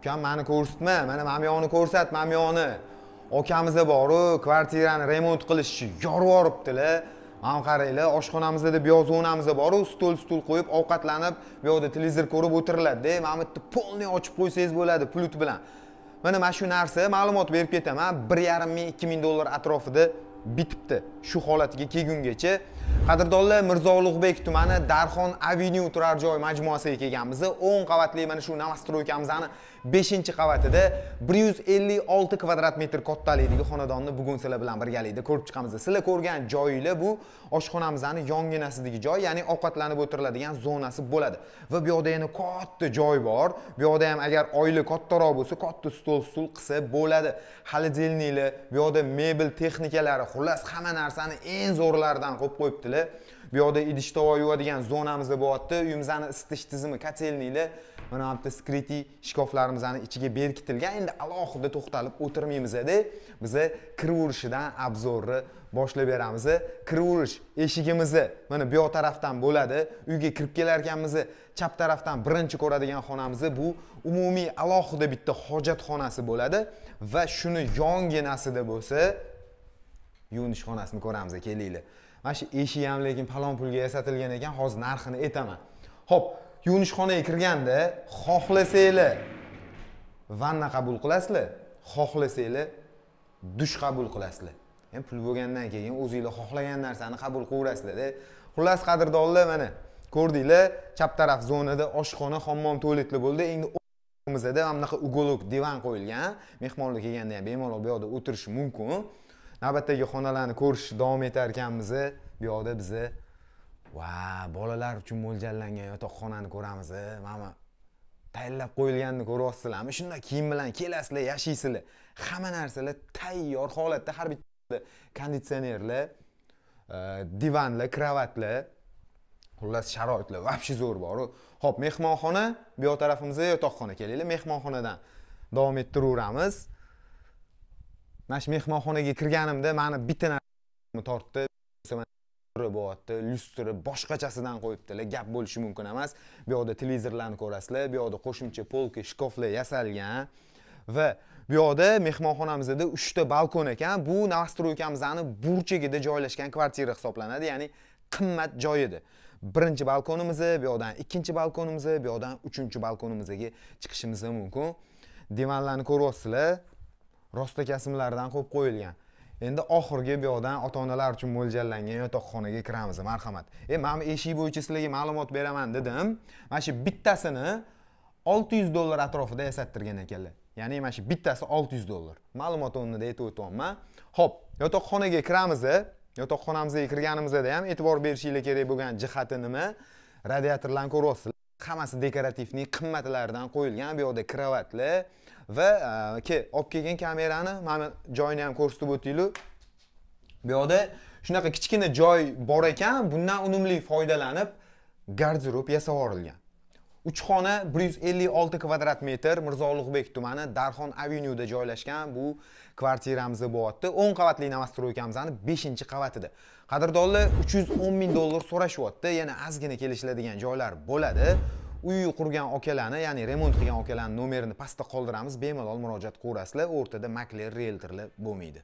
ukam mani ko'rsatma mana mamyoni ko'rsat mamyoni okamiz boru kvartirani remont qilish uchun yorib yuboribdilar mana qaranglar oshxonamizda deb zonamizda boru stol stul qo'yib ovqatlanib bu yoqda televizor ko'rib o'tiriladida mana bu yerda полный ochib qo'ysangiz bo'ladi plyut bilan mana mana shu narsa ma'lumot berib ketaman bir yarim ming ikki ming dollar atrofida bitibdi shu holatiga kelgungacha Qadirdonlar, mirzo ulug'bek tumani darxon Avenue turar joy majmuasiga kelganmiz 10 qavatli mana shu новостройкамizani 5 qavatida 156 kvadrat metr kattalikdagi xonadonni bugun sizlar bilan birgalikda ko'rib chiqamiz sizlar ko'rgan joyingiz bu oshxonamizni yonginasidagi joy ya'ni ovqatlanib o'tiriladigan zonasi bo'ladi va bu yerda yana katta joy bor bu yerda ham agar oila kattaroq bo'lsa katta stol stul qilsa bo'ladi холодильникlar bu yerda mebel texnikalari xullas hamma narsani eng zo'rlaridan qo'yib qo'yibdi aytilib bu yoqda idish tovoq yuvadigan zonamizda bo'lyapti uyimizni isitish tizimi kotselnikli mana bu yerda skritiy shkaflarimizni ichiga berkitilgan endi alohida to'xtalib o'tirmaymiz edi biza kiraverishidan obzorni boshlab beramiz kiraverish eshigimizni mana bu yoq tarafdan bo'ladi uyga kirib kelar ekanmiz chap tarafdan birinchi ko'radigan xonamiz bu umumiy alohida bitta hojatxonasi bo'ladi va shuni yonginasida bo'lsa yuvinish xonasini ko'ramiz kelinglar mana shu eshik ham lekin falon pulga yasatilgan ekan hozir narxini aytaman ho'p yuvinishxonaga kirganda xohlasanglar vanna qabul qilasizlar xohlasanglar dush qabul qilasizlar yani pul bo'lgandan keyin o'zinglar xohlagan narsani qabul qilaverasizlarda xullas qadrdonlar mana ko'rdinglar chap taraf zonada oshxona hammom tualetli bo'ldi endi o'zimizda mana bunaqa ugolok divan qo'yilgan mehmonlar kelganda ham bemalol bu yoqda o'tirishi mumkin navbatdagi xonalarni ko'rish davom etar ekanmiz bu yoqda biz va bolalar uchun mo'ljallangan yotoqxonani ko'ramiz mana tayyorlab qo'yilganini ko'ryapsizlarmi shunda kiyim bilan kelasizlar yashaysizlar hamma narsalar tayyor holatda har bitta konditsionerlar e, divanlar kravatlar xullas sharoitlar вообще zo'r boru ho'p mehmonxona bu yoq yotoqxona kelinglar mehmonxonadan davom ettiraveramiz mana shu mehmonxonaga kirganimda mani bitta narsa tortdi bo'lyapti lyustra boshqachasidan qo'yibdilar gap bo'lishi mumkin emas bu yoqda televizorlarni ko'rasizlar bu yoqda qo'shimcha polka shkaflar yasalgan va bu yoqda mehmonxonamizda uchta balkon ekan bu nastroykamizni burchagida joylashgan kvartira hisoblanadi ya'ni qimmat joy edi birinchi balkonimiz bu yoqdan ikkinchi balkonimiz bu yoqdan uchinchi balkonimizga chiqishimiz mumkin divanlarni ko'ryapsizlar rosta kasimlardan qo'yib qo'yilgan endi oxirgi bu yoqdan ota onalar uchun mo'ljallangan yotoqxonaga kiramiz marhamat e mana bu eshik bo'yicha sizlarga ma'lumot beraman dedim mana shu bittasini olti yuz dollar atrofida yasattirgan ekanlar ya'ni mana shu bittasi olti yuz dollar ma'lumot o'rnida aytib o'tyapman ho'p yotoqxonaga kiramiz e, yotoqxonamizga kirganimizda ham e'tibor berishinglar kerak bo'lgan jihati nima radiatorlarni ko'ryapsizlar hammasi dekorativniy qimmatlardan qo'yilgan bu yoqda kravatli va e, ke olib kelgan kamerani mana joyini ham ko'rsatib o'tinglar bu yoqda shunaqa kichkina joy bor ekan bundan unumli foydalanib garderob yasab yuborilgan uch xona bir yuz ellik olti kvadrat metr mirzo ulug'bek tumani darxon avenyuda joylashgan bu kvartiramiz bo'lyapti o'n qavatli новостройкамizani beshinchi qavatida qadrdonlar uch yuz o'n ming dollar so'rashyapti yana ozgina kelishiladigan joylar bo'ladi uy qurgan okalarni ya'ni remont qilgan okalarni nomerini pastda qoldiramiz bemalol murojaat qilaverasizlar o'rtada makler rieltorlar bo'lmaydi